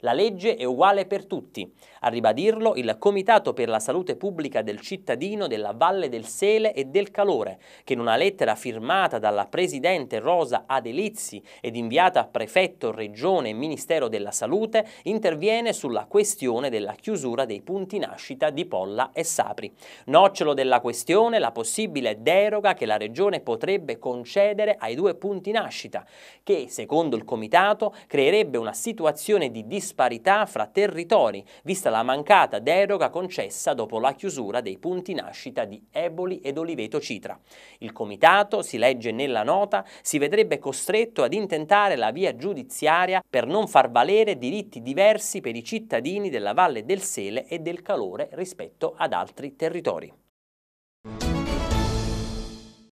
La legge è uguale per tutti. A ribadirlo il Comitato per la Salute Pubblica del Cittadino della Valle del Sele e del Calore, che in una lettera firmata dalla Presidente Rosa Adelizzi ed inviata a Prefetto, Regione e Ministero della Salute, interviene sulla questione della chiusura dei punti nascita di Polla e Sapri. Nocciolo della questione la possibile deroga che la Regione potrebbe concedere ai due punti nascita, che, secondo il Comitato, creerebbe una situazione di disordine disparità fra territori, vista la mancata deroga concessa dopo la chiusura dei punti nascita di Eboli ed Oliveto Citra. Il comitato, si legge nella nota, si vedrebbe costretto ad intentare la via giudiziaria per non far valere diritti diversi per i cittadini della Valle del Sele e del Calore rispetto ad altri territori.